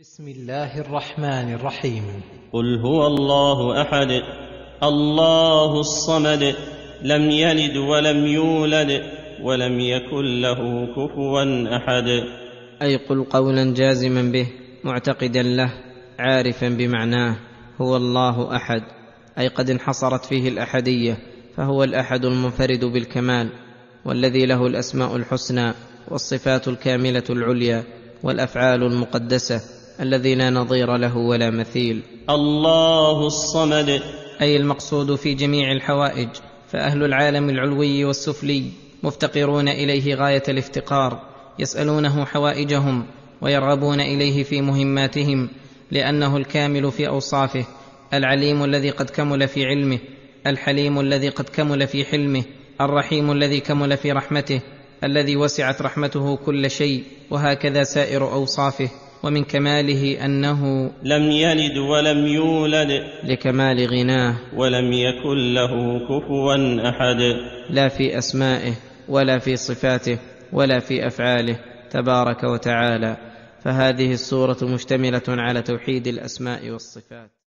بسم الله الرحمن الرحيم قل هو الله احد الله الصمد لم يلد ولم يولد ولم يكن له كفوا احد اي قل قولا جازما به معتقدا له عارفا بمعناه هو الله احد اي قد انحصرت فيه الاحديه فهو الاحد المنفرد بالكمال والذي له الاسماء الحسنى والصفات الكامله العليا والافعال المقدسه الذي لا نظير له ولا مثيل الله الصمد اي المقصود في جميع الحوائج فاهل العالم العلوي والسفلي مفتقرون اليه غايه الافتقار يسالونه حوائجهم ويرغبون اليه في مهماتهم لانه الكامل في اوصافه العليم الذي قد كمل في علمه الحليم الذي قد كمل في حلمه الرحيم الذي كمل في رحمته الذي وسعت رحمته كل شيء وهكذا سائر اوصافه ومن كماله انه لم يلد ولم يولد لكمال غناه ولم يكن له كفوا احد لا في اسمائه ولا في صفاته ولا في افعاله تبارك وتعالى فهذه السوره مشتمله على توحيد الاسماء والصفات